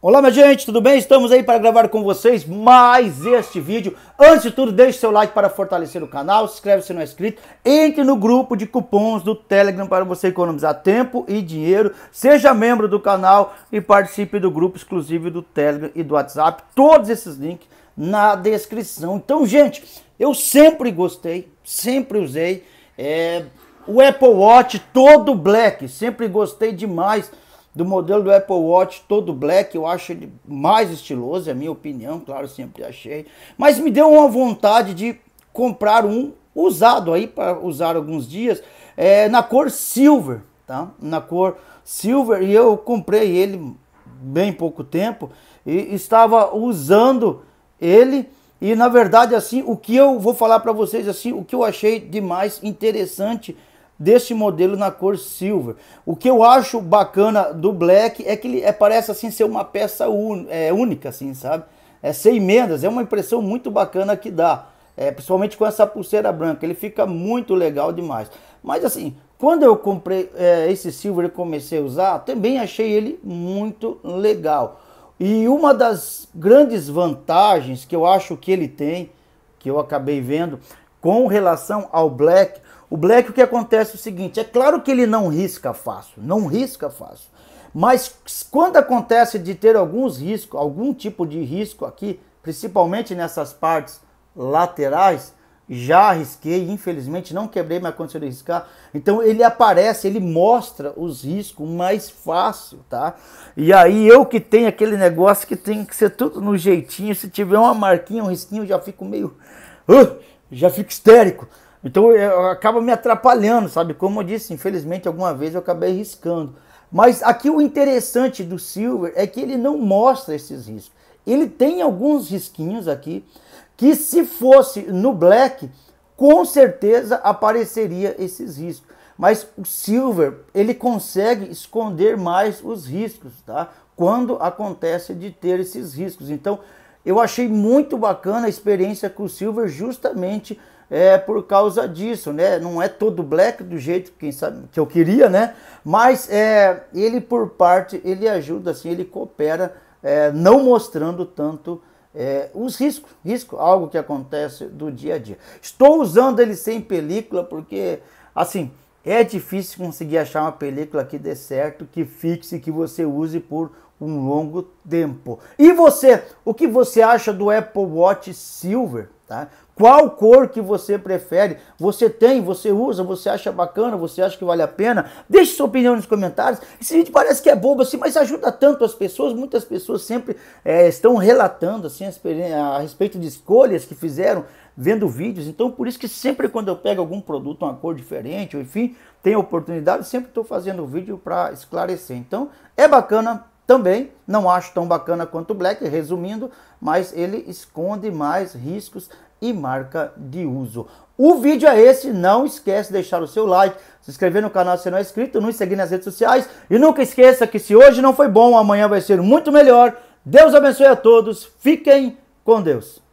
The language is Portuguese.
Olá, minha gente, tudo bem? Estamos aí para gravar com vocês mais este vídeo. Antes de tudo, deixe seu like para fortalecer o canal, se inscreve se não é inscrito, entre no grupo de cupons do Telegram para você economizar tempo e dinheiro, seja membro do canal e participe do grupo exclusivo do Telegram e do WhatsApp. Todos esses links na descrição. Então, gente, eu sempre gostei, sempre usei é, o Apple Watch todo black, sempre gostei demais do modelo do Apple Watch todo black, eu acho ele mais estiloso, é a minha opinião, claro, sempre achei. Mas me deu uma vontade de comprar um usado aí para usar alguns dias, é, na cor silver, tá? Na cor silver e eu comprei ele bem pouco tempo e estava usando ele e na verdade assim, o que eu vou falar para vocês assim, o que eu achei de mais interessante deste modelo na cor silver. O que eu acho bacana do black é que ele é, parece assim ser uma peça un, é, única, assim, sabe? É, sem emendas, é uma impressão muito bacana que dá. É, principalmente com essa pulseira branca, ele fica muito legal demais. Mas assim, quando eu comprei é, esse silver e comecei a usar, também achei ele muito legal. E uma das grandes vantagens que eu acho que ele tem, que eu acabei vendo, com relação ao black, o Black, o que acontece é o seguinte: é claro que ele não risca fácil, não risca fácil. Mas quando acontece de ter alguns riscos, algum tipo de risco aqui, principalmente nessas partes laterais, já arrisquei, infelizmente não quebrei, mas aconteceu de riscar. Então ele aparece, ele mostra os riscos mais fácil, tá? E aí eu que tenho aquele negócio que tem que ser tudo no jeitinho, se tiver uma marquinha, um risquinho, já fico meio. Uh, já fico histérico. Então eu, acaba me atrapalhando, sabe? Como eu disse, infelizmente alguma vez eu acabei riscando. Mas aqui o interessante do Silver é que ele não mostra esses riscos. Ele tem alguns risquinhos aqui que se fosse no Black, com certeza apareceria esses riscos. Mas o Silver, ele consegue esconder mais os riscos, tá? Quando acontece de ter esses riscos. Então, eu achei muito bacana a experiência com o Silver justamente é, por causa disso, né? Não é todo black do jeito quem sabe, que eu queria, né? Mas é, ele por parte, ele ajuda assim, ele coopera, é, não mostrando tanto é, os riscos, risco, algo que acontece do dia a dia. Estou usando ele sem película porque, assim, é difícil conseguir achar uma película que dê certo, que fixe, que você use por um longo tempo. E você, o que você acha do Apple Watch Silver? Tá? Qual cor que você prefere? Você tem, você usa, você acha bacana, você acha que vale a pena? Deixe sua opinião nos comentários. Esse vídeo parece que é bobo assim, mas ajuda tanto as pessoas. Muitas pessoas sempre é, estão relatando assim, a respeito de escolhas que fizeram vendo vídeos. Então, por isso que sempre quando eu pego algum produto, uma cor diferente, ou enfim, tem oportunidade, sempre estou fazendo vídeo para esclarecer. Então, é bacana também não acho tão bacana quanto o Black, resumindo, mas ele esconde mais riscos e marca de uso. O vídeo é esse, não esquece de deixar o seu like, se inscrever no canal se não é inscrito, nos seguir nas redes sociais e nunca esqueça que se hoje não foi bom, amanhã vai ser muito melhor. Deus abençoe a todos, fiquem com Deus.